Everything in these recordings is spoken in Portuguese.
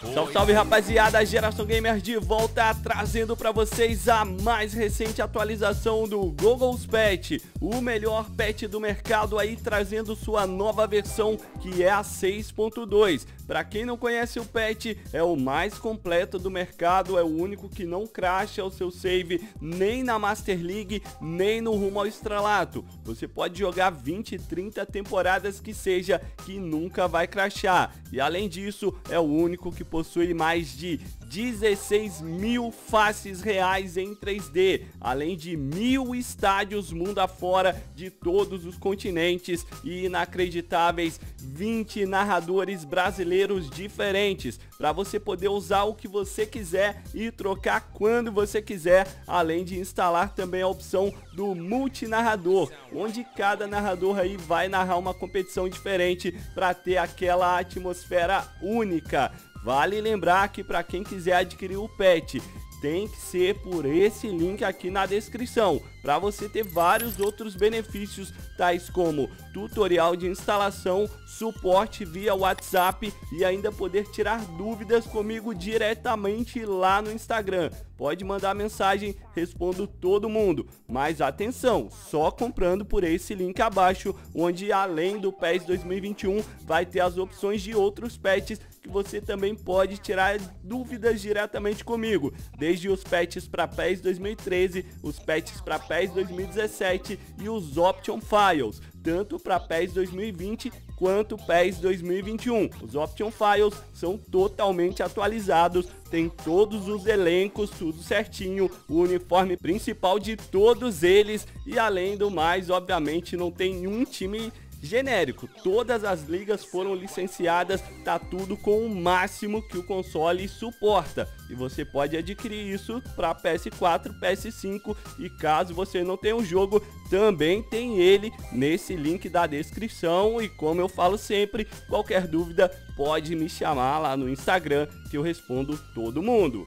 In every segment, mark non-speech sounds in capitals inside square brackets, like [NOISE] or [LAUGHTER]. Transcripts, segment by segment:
Salve, então, salve rapaziada, Geração Gamer de volta trazendo para vocês a mais recente atualização do Google's Pet, o melhor pet do mercado aí trazendo sua nova versão que é a 6.2. Para quem não conhece o pet, é o mais completo do mercado, é o único que não crasha o seu save nem na Master League, nem no rumo ao estrelato. Você pode jogar 20, 30 temporadas que seja que nunca vai crashar. E além disso, é o único que possui mais de 16 mil faces reais em 3D, além de mil estádios mundo afora de todos os continentes e inacreditáveis 20 narradores brasileiros diferentes para você poder usar o que você quiser e trocar quando você quiser, além de instalar também a opção do multinarrador, onde cada narrador aí vai narrar uma competição diferente para ter aquela atmosfera única. Vale lembrar que para quem quiser adquirir o pet, tem que ser por esse link aqui na descrição para você ter vários outros benefícios, tais como tutorial de instalação, suporte via WhatsApp e ainda poder tirar dúvidas comigo diretamente lá no Instagram. Pode mandar mensagem, respondo todo mundo. Mas atenção, só comprando por esse link abaixo, onde além do PES 2021 vai ter as opções de outros patches que você também pode tirar dúvidas diretamente comigo, desde os patches para PES 2013, os patches para PES 2017 e os Option Files, tanto para PES 2020 quanto PES 2021. Os Option Files são totalmente atualizados, tem todos os elencos, tudo certinho, o uniforme principal de todos eles e além do mais, obviamente, não tem nenhum time genérico. Todas as ligas foram licenciadas, tá tudo com o máximo que o console suporta. E você pode adquirir isso para PS4, PS5 e caso você não tenha o um jogo, também tem ele nesse link da descrição. E como eu falo sempre, qualquer dúvida pode me chamar lá no Instagram que eu respondo todo mundo.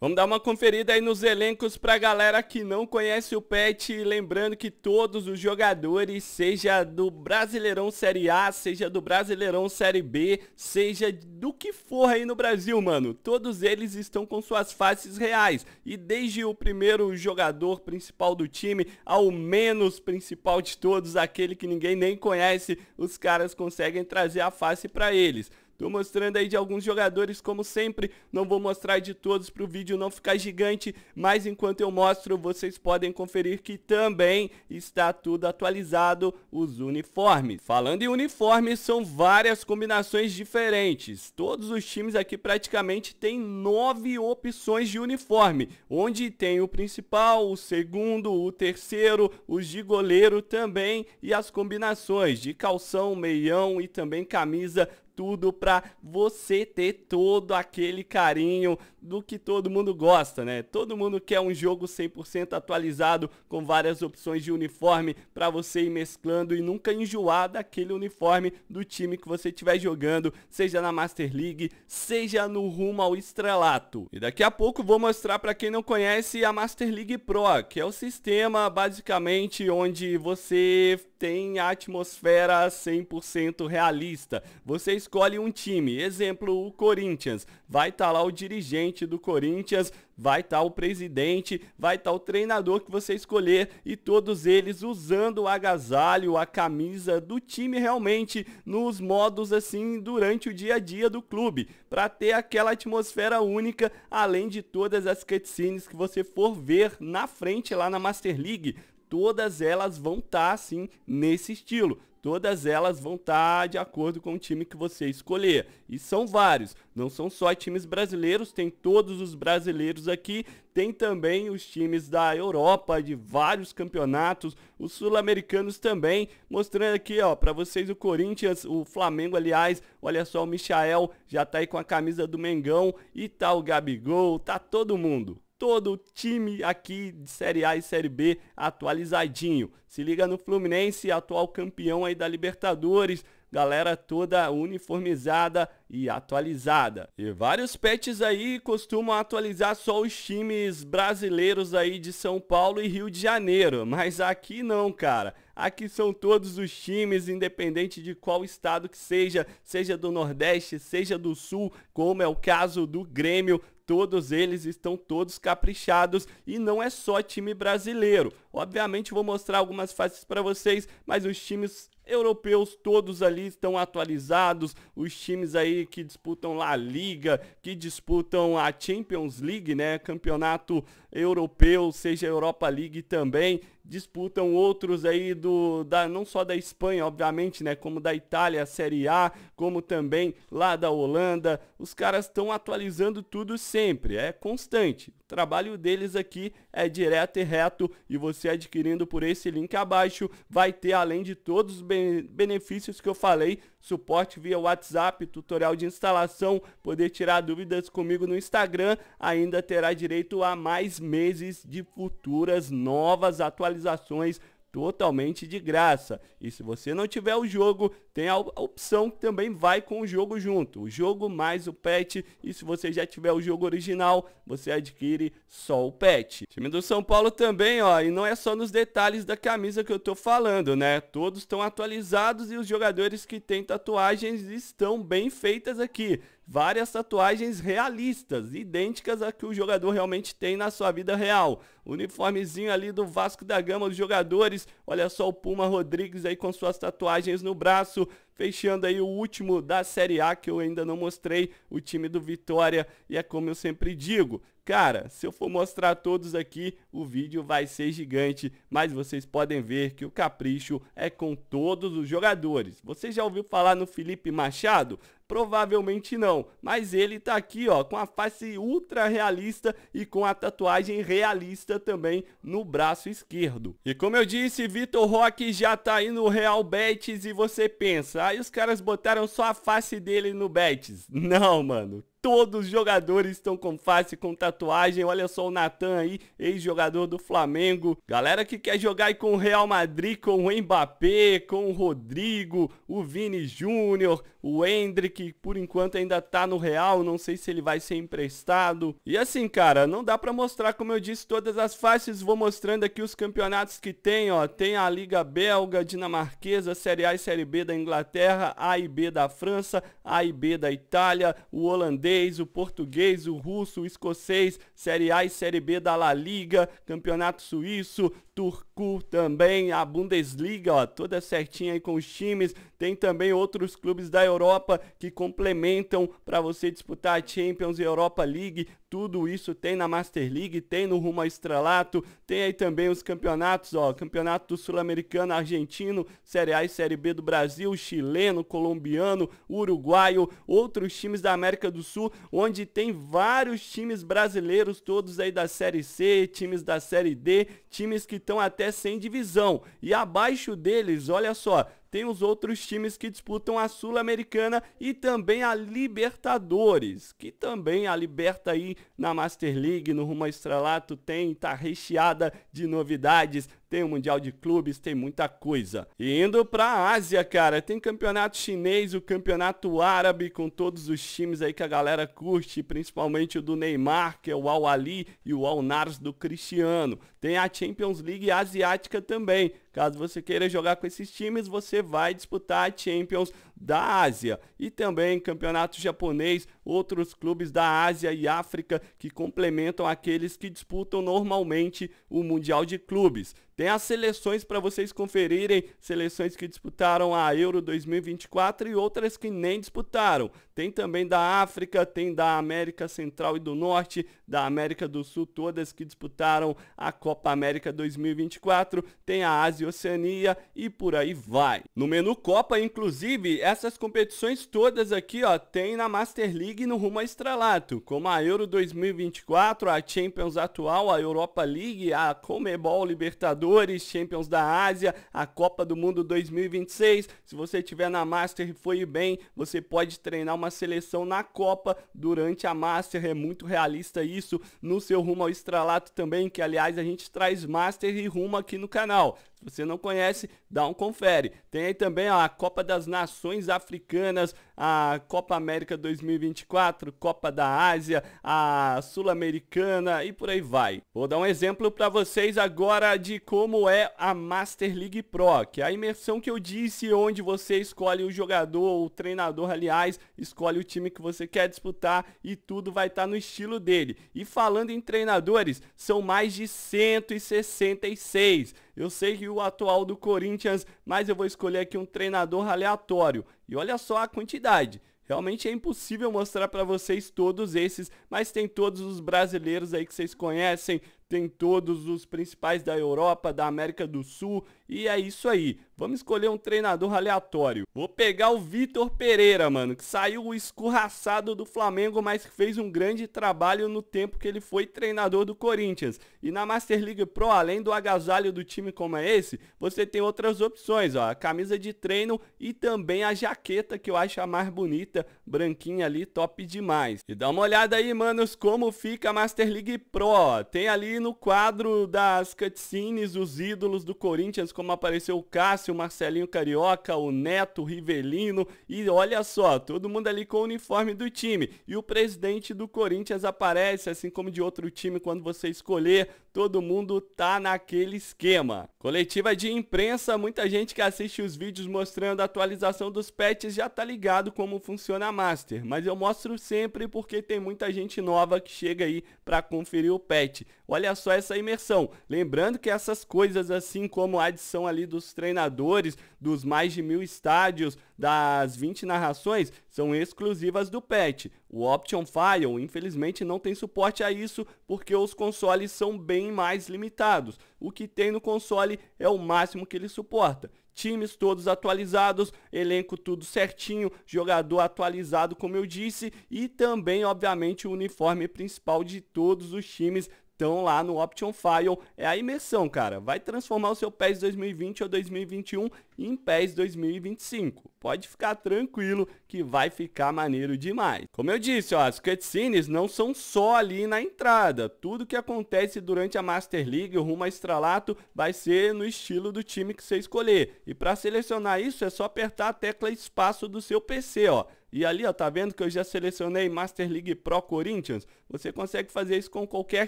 Vamos dar uma conferida aí nos elencos pra galera que não conhece o PET. Lembrando que todos os jogadores, seja do Brasileirão Série A, seja do Brasileirão Série B, seja do que for aí no Brasil, mano, todos eles estão com suas faces reais. E desde o primeiro jogador principal do time ao menos principal de todos, aquele que ninguém nem conhece, os caras conseguem trazer a face para eles. Tô mostrando aí de alguns jogadores, como sempre. Não vou mostrar de todos para o vídeo não ficar gigante, mas enquanto eu mostro, vocês podem conferir que também está tudo atualizado, os uniformes. Falando em uniformes, são várias combinações diferentes. Todos os times aqui praticamente têm nove opções de uniforme, onde tem o principal, o segundo, o terceiro, os de goleiro também e as combinações de calção, meião e também camisa tudo para você ter todo aquele carinho do que todo mundo gosta, né? Todo mundo quer um jogo 100% atualizado com várias opções de uniforme para você ir mesclando e nunca enjoar daquele uniforme do time que você estiver jogando, seja na Master League, seja no rumo ao estrelato. E daqui a pouco vou mostrar para quem não conhece a Master League Pro, que é o sistema basicamente onde você tem a atmosfera 100% realista. Você escolhe um time, exemplo, o Corinthians. Vai estar tá lá o dirigente do Corinthians, vai estar tá o presidente, vai estar tá o treinador que você escolher e todos eles usando o agasalho, a camisa do time realmente nos modos assim durante o dia a dia do clube, para ter aquela atmosfera única, além de todas as cutscenes que você for ver na frente lá na Master League, todas elas vão estar tá, assim nesse estilo todas elas vão estar tá de acordo com o time que você escolher. E são vários, não são só times brasileiros, tem todos os brasileiros aqui, tem também os times da Europa, de vários campeonatos, os sul-americanos também, mostrando aqui, ó, para vocês o Corinthians, o Flamengo, aliás, olha só o Michael já tá aí com a camisa do Mengão e tá o Gabigol, tá todo mundo todo o time aqui de Série A e Série B atualizadinho. Se liga no Fluminense, atual campeão aí da Libertadores, galera toda uniformizada e atualizada. E vários pets aí costumam atualizar só os times brasileiros aí de São Paulo e Rio de Janeiro, mas aqui não, cara. Aqui são todos os times, independente de qual estado que seja, seja do Nordeste, seja do Sul, como é o caso do Grêmio, todos eles estão todos caprichados e não é só time brasileiro. Obviamente vou mostrar algumas faces para vocês, mas os times europeus todos ali estão atualizados, os times aí que disputam La Liga, que disputam a Champions League, né, campeonato europeu, seja Europa League também, disputam outros aí do da não só da Espanha, obviamente, né, como da Itália, a Série A, como também lá da Holanda. Os caras estão atualizando tudo sempre, é constante. O trabalho deles aqui é direto e reto e você adquirindo por esse link abaixo vai ter além de todos os benefícios que eu falei, suporte via WhatsApp, tutorial de instalação, poder tirar dúvidas comigo no Instagram, ainda terá direito a mais meses de futuras novas atualizações totalmente de graça. E se você não tiver o jogo, tem a opção que também vai com o jogo junto, o jogo mais o pet, e se você já tiver o jogo original, você adquire só o pet. O time do São Paulo também, ó, e não é só nos detalhes da camisa que eu tô falando, né? Todos estão atualizados e os jogadores que têm tatuagens estão bem feitas aqui várias tatuagens realistas, idênticas a que o jogador realmente tem na sua vida real. Uniformezinho ali do Vasco da Gama, os jogadores, olha só o Puma Rodrigues aí com suas tatuagens no braço, fechando aí o último da Série A que eu ainda não mostrei, o time do Vitória, e é como eu sempre digo, cara, se eu for mostrar todos aqui, o vídeo vai ser gigante, mas vocês podem ver que o capricho é com todos os jogadores. Você já ouviu falar no Felipe Machado? Provavelmente não, mas ele tá aqui, ó, com a face ultra realista e com a tatuagem realista também no braço esquerdo. E como eu disse, Vitor Roque já tá aí no Real Betis e você pensa, aí ah, os caras botaram só a face dele no Betis. Não, mano, Todos os jogadores estão com face, com tatuagem. Olha só o Natan aí, ex-jogador do Flamengo. Galera que quer jogar aí com o Real Madrid, com o Mbappé, com o Rodrigo, o Vini Júnior, o Hendrick, por enquanto ainda tá no Real, não sei se ele vai ser emprestado. E assim, cara, não dá para mostrar, como eu disse, todas as faces. Vou mostrando aqui os campeonatos que tem, ó. Tem a Liga Belga, Dinamarquesa, Série A e Série B da Inglaterra, A e B da França, A e B da Itália, o holandês inglês, o português, o russo, o escocês, Série A e Série B da La Liga, Campeonato Suíço, Turku também, a Bundesliga, ó, toda certinha aí com os times. Tem também outros clubes da Europa que complementam para você disputar a Champions e Europa League. Tudo isso tem na Master League, tem no Rumo ao Estrelato, tem aí também os campeonatos, ó, Campeonato Sul-Americano, Argentino, Série A e Série B do Brasil, chileno, colombiano, uruguaio, outros times da América do Sul, onde tem vários times brasileiros, todos aí da Série C, times da Série D, times que estão até sem divisão. E abaixo deles, olha só, tem os outros times que disputam a Sul-Americana e também a Libertadores, que também a Liberta aí na Master League, no rumo estrelato, tem, tá recheada de novidades, tem o Mundial de Clubes, tem muita coisa. E indo para a Ásia, cara, tem campeonato chinês, o campeonato árabe, com todos os times aí que a galera curte, principalmente o do Neymar, que é o Al Ali e o Al Nars do Cristiano. Tem a Champions League asiática também. Caso você queira jogar com esses times, você vai disputar a Champions da Ásia e também campeonato japonês, outros clubes da Ásia e África que complementam aqueles que disputam normalmente o Mundial de Clubes. Tem as seleções para vocês conferirem, seleções que disputaram a Euro 2024 e outras que nem disputaram. Tem também da África, tem da América Central e do Norte, da América do Sul, todas que disputaram a Copa América 2024, tem a Ásia e Oceania e por aí vai. No menu Copa, inclusive, essas competições todas aqui, ó, tem na Master League no rumo a estrelato, como a Euro 2024, a Champions atual, a Europa League, a Comebol Libertadores Libertadores, Champions da Ásia, a Copa do Mundo 2026. Se você tiver na Master e foi bem, você pode treinar uma seleção na Copa durante a Master. É muito realista isso no seu rumo ao estralato também, que aliás a gente traz Master e rumo aqui no canal você não conhece, dá um confere. Tem aí também ó, a Copa das Nações Africanas, a Copa América 2024, Copa da Ásia, a Sul-Americana e por aí vai. Vou dar um exemplo para vocês agora de como é a Master League Pro, que é a imersão que eu disse, onde você escolhe o jogador, o treinador, aliás, escolhe o time que você quer disputar e tudo vai estar tá no estilo dele. E falando em treinadores, são mais de 166. Eu sei que o atual do Corinthians, mas eu vou escolher aqui um treinador aleatório. E olha só a quantidade. Realmente é impossível mostrar para vocês todos esses, mas tem todos os brasileiros aí que vocês conhecem, tem todos os principais da Europa, da América do Sul e é isso aí. Vamos escolher um treinador aleatório. Vou pegar o Vitor Pereira, mano, que saiu escorraçado do Flamengo, mas que fez um grande trabalho no tempo que ele foi treinador do Corinthians. E na Master League Pro, além do agasalho do time como é esse, você tem outras opções, ó, a camisa de treino e também a jaqueta que eu acho a mais bonita, branquinha ali, top demais. E dá uma olhada aí, manos, como fica a Master League Pro. Tem ali no quadro das cutscenes os ídolos do Corinthians como apareceu o Cássio, o Marcelinho Carioca, o Neto, o Rivelino e olha só, todo mundo ali com o uniforme do time. E o presidente do Corinthians aparece, assim como de outro time quando você escolher todo mundo tá naquele esquema. Coletiva de imprensa, muita gente que assiste os vídeos mostrando a atualização dos patches já tá ligado como funciona a Master, mas eu mostro sempre porque tem muita gente nova que chega aí para conferir o patch. Olha só essa imersão. Lembrando que essas coisas assim como a adição ali dos treinadores, dos mais de mil estádios, das 20 narrações são exclusivas do patch. O Option File, infelizmente, não tem suporte a isso porque os consoles são bem mais limitados. O que tem no console é o máximo que ele suporta times todos atualizados, elenco tudo certinho, jogador atualizado como eu disse e também obviamente o uniforme principal de todos os times estão lá no Option File, é a imersão, cara. Vai transformar o seu PES 2020 ou 2021 em PES 2025. Pode ficar tranquilo que vai ficar maneiro demais. Como eu disse, ó, as cutscenes não são só ali na entrada. Tudo que acontece durante a Master League rumo a estralato vai ser no estilo do time que você escolher. E para selecionar isso é só apertar a tecla espaço do seu PC, ó. E ali, ó, tá vendo que eu já selecionei Master League Pro Corinthians? Você consegue fazer isso com qualquer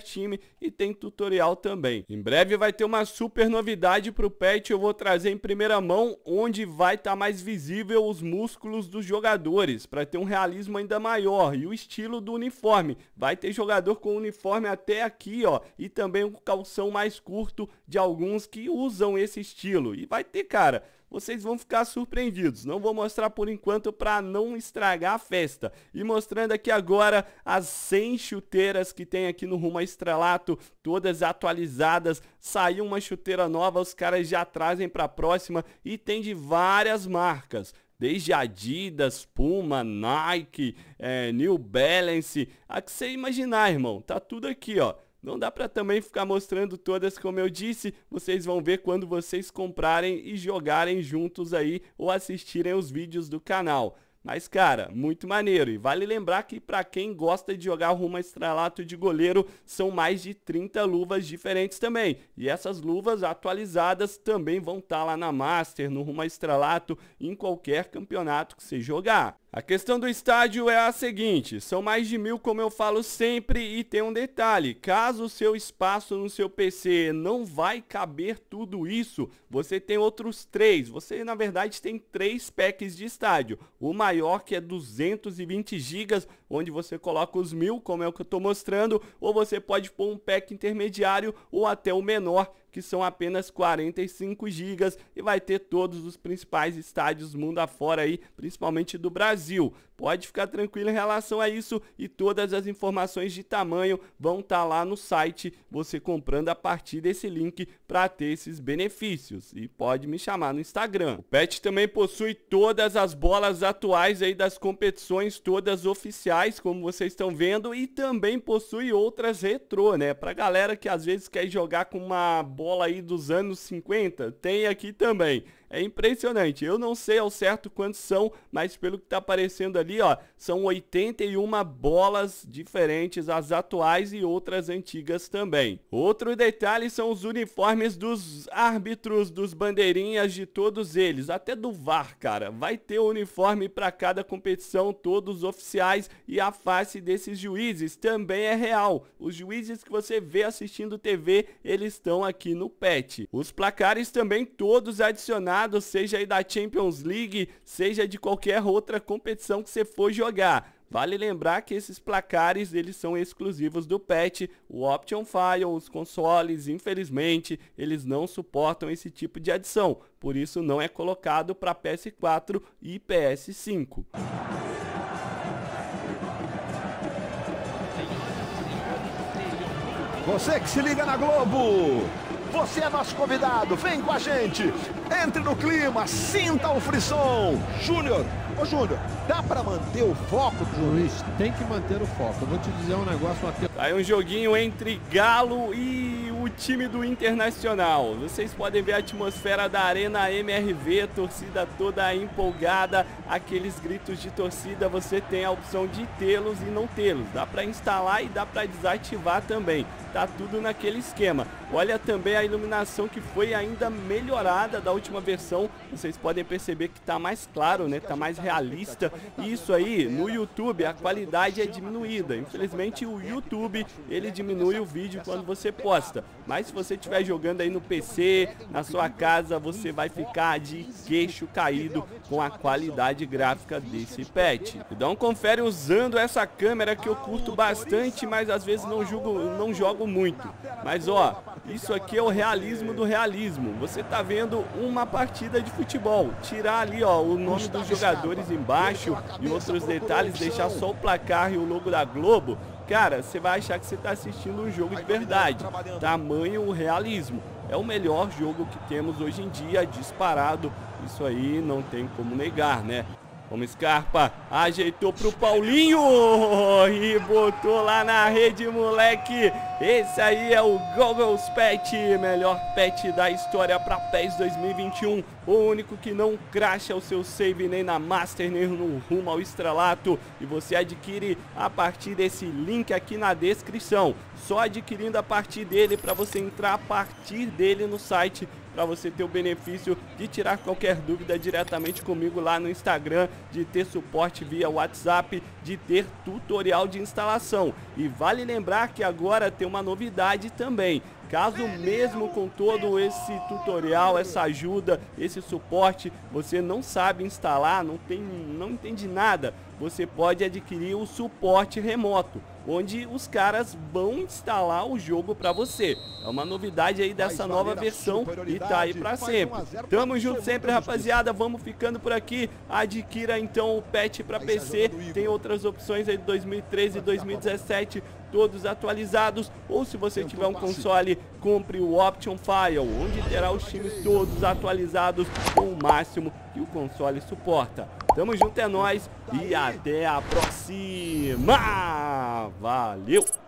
time e tem tutorial também. Em breve vai ter uma super novidade pro patch, eu vou trazer em primeira mão mão onde vai estar tá mais visível os músculos dos jogadores, para ter um realismo ainda maior. E o estilo do uniforme, vai ter jogador com uniforme até aqui, ó, e também um calção mais curto de alguns que usam esse estilo. E vai ter, cara, vocês vão ficar surpreendidos. Não vou mostrar por enquanto para não estragar a festa. E mostrando aqui agora as 100 chuteiras que tem aqui no Rumo a Estrelato, todas atualizadas. Saiu uma chuteira nova, os caras já trazem para a próxima e tem de várias marcas desde Adidas, Puma, Nike, é, New Balance, a que você imaginar, irmão. Tá tudo aqui, ó. Não dá para também ficar mostrando todas, como eu disse, vocês vão ver quando vocês comprarem e jogarem juntos aí ou assistirem os vídeos do canal. Mas, cara, muito maneiro. E vale lembrar que para quem gosta de jogar rumo a estralato de goleiro, são mais de 30 luvas diferentes também. E essas luvas atualizadas também vão estar tá lá na Master, no rumo a estralato, em qualquer campeonato que você jogar. A questão do estádio é a seguinte: são mais de mil, como eu falo sempre, e tem um detalhe: caso o seu espaço no seu PC não vai caber tudo isso, você tem outros três. Você, na verdade, tem três packs de estádio. O maior, que é 220 GB, onde você coloca os mil, como é o que eu estou mostrando, ou você pode pôr um pack intermediário ou até o menor, que são apenas 45 GB e vai ter todos os principais estádios mundo afora aí, principalmente do Brasil. Pode ficar tranquilo em relação a isso e todas as informações de tamanho vão estar tá lá no site, você comprando a partir desse link para ter esses benefícios. E pode me chamar no Instagram. O Pet também possui todas as bolas atuais aí das competições todas oficiais, como vocês estão vendo, e também possui outras retrô, né? Para galera que às vezes quer jogar com uma bola bola aí dos anos 50? Tem aqui também. É impressionante. Eu não sei ao certo quantos são, mas pelo que está aparecendo ali, ó, são 81 bolas diferentes, as atuais e outras antigas também. Outro detalhe são os uniformes dos árbitros, dos bandeirinhas, de todos eles, até do VAR, cara. Vai ter uniforme para cada competição, todos oficiais e a face desses juízes também é real. Os juízes que você vê assistindo TV, eles estão aqui no PET. Os placares também todos adicionados campeonato, seja aí da Champions League, seja de qualquer outra competição que você for jogar. Vale lembrar que esses placares eles são exclusivos do patch, o Option File, os consoles, infelizmente, eles não suportam esse tipo de adição, por isso não é colocado para PS4 e PS5. Você que se liga na Globo, você é nosso convidado, vem com a gente. Entre no clima, sinta o frisson. Júnior, ô Júnior, dá para manter o foco Júnior? juiz? Tem que manter o foco. Eu vou te dizer um negócio até. Aí um joguinho entre Galo e time do Internacional. Vocês podem ver a atmosfera da Arena MRV, torcida toda empolgada, aqueles gritos de torcida, você tem a opção de tê-los e não tê-los. Dá para instalar e dá para desativar também. Tá tudo naquele esquema. Olha também a iluminação que foi ainda melhorada da última versão. Vocês podem perceber que tá mais claro, né? Tá mais realista. E isso aí, no YouTube, a qualidade é diminuída. Infelizmente, o YouTube, ele diminui o vídeo quando você posta. Mas se você estiver jogando aí no PC, na sua casa, você vai ficar de queixo caído com a qualidade gráfica desse patch. Então confere usando essa câmera que eu curto bastante, mas às vezes não, jogo, não jogo muito. Mas ó, isso aqui é o realismo do realismo. Você tá vendo uma partida de futebol. Tirar ali ó, o nome dos jogadores embaixo e outros detalhes, deixar só o placar e o logo da Globo cara, você vai achar que você está assistindo um jogo de verdade. Tamanho o realismo. É o melhor jogo que temos hoje em dia, disparado. Isso aí não tem como negar, né? Vamos Scarpa, ajeitou pro Paulinho [LAUGHS] e botou lá na rede, moleque. Esse aí é o Goggles Pet, melhor pet da história para PES 2021. O único que não cracha o seu save nem na Master, nem no rumo ao estrelato. E você adquire a partir desse link aqui na descrição. Só adquirindo a partir dele para você entrar a partir dele no site para você ter o benefício de tirar qualquer dúvida diretamente comigo lá no Instagram, de ter suporte via WhatsApp, de ter tutorial de instalação. E vale lembrar que agora tem uma novidade também. Caso mesmo com todo esse tutorial, essa ajuda, esse suporte, você não sabe instalar, não tem, não entende nada, você pode adquirir o suporte remoto, onde os caras vão instalar o jogo para você. É uma novidade aí dessa nova versão e tá aí para sempre. Tamo junto sempre, rapaziada. Vamos ficando por aqui. Adquira então o patch para PC. Tem outras opções aí de 2013 e 2017, todos atualizados. Ou se você tiver um console, compre o Option File, onde terá os times todos atualizados com o máximo que o console suporta. Tamo junto, é nóis. E até a próxima. Valeu!